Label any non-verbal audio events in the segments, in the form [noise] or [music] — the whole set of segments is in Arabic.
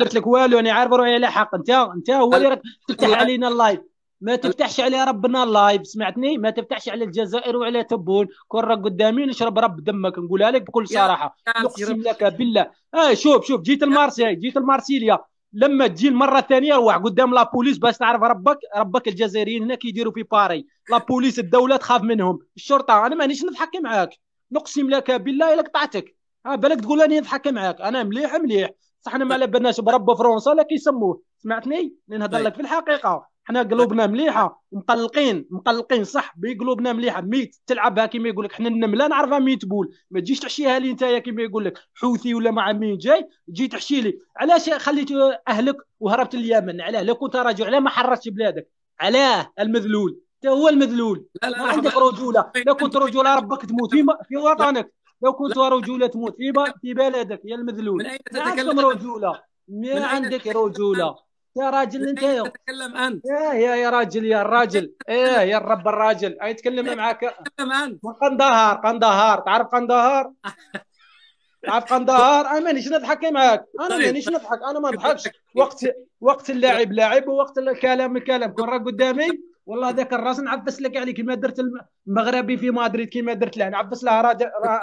درت لك والو انا عارف روحي على حق انت انت هو اللي راك تفتح علينا اللايف ما تفتحش على ربنا اللايف سمعتني ما تفتحش على الجزائر وعلى تبون كون راك قدامي نشرب رب دمك نقولها لك بكل صراحه نقسم لك بالله اه شوف شوف جيت المارسي جيت المارسيليا لما تجي المره الثانيه روح قدام لابوليس باش تعرف ربك ربك الجزائريين هنا كيديروا في باري لابوليس الدوله تخاف منهم الشرطه انا مانيش نضحك معاك نقسم لك بالله الا قطعتك ها بالك تقول اني نضحك معاك انا مليح مليح صح انا ما على بالناش فرنسا لا كيسموه سمعتني نهضر طيب. لك في الحقيقه حنا قلوبنا مليحه مقلقين مقلقين صح بقلوبنا مليحه ميت تلعبها كيما يقول لك حنا النمله نعرفها ميت بول ما تجيش تحشيها لي نتايا كيما يقول لك حوثي ولا مع مين جاي تجي تحشي لي علاش خليت اهلك وهربت اليمن علاه لو كنت راجع علاه ما حررتش بلادك علاه المذلول انت هو المذلول لا لا ما عندك رجوله لو كنت رجوله ربك تموت في وطنك لو كنت رجوله تموت في في بلدك يا المذلول من اين تتكلم رجوله ما عندك رجوله يا راجل انت يا تتكلم انت يا يا راجل يا الراجل [laughs] ايه يا الرب الراجل اي تكلم معاك تتكلم انت قندهار قندهار تعرف قندهار [laughs] تعرف قندهار انا مانيش نضحك معاك انا طيب. مانيش نضحك انا ما نضحكش وقت وقت اللاعب لاعب ووقت الكلام الكلام راك قدامي والله ذاك الراس نعبس لك عليه كيما درت المغربي في مدريد كيما درت له نعبس له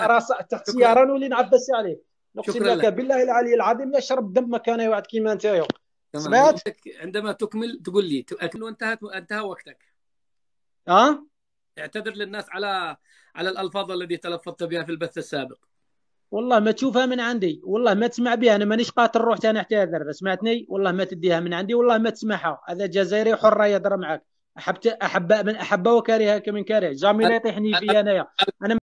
راس تحت سياره نولي نعبس عليه نقسم لك بالله العلي العظيم يشرب دمك انا واحد كيما انت سمعت عندما تكمل تقول لي تؤكل وانتهى انتهى وقتك اه اعتذر للناس على على الالفاظ الذي تلفظت بها في البث السابق والله ما تشوفها من عندي والله ما تسمع بها انا مانيش قاتل روح انا اعتذر سمعتني والله ما تديها من عندي والله ما تسمعها هذا جزائري حر يضرب معك احبت احب من احب وكرهك من كره جامي لا يطيحني في انايا انا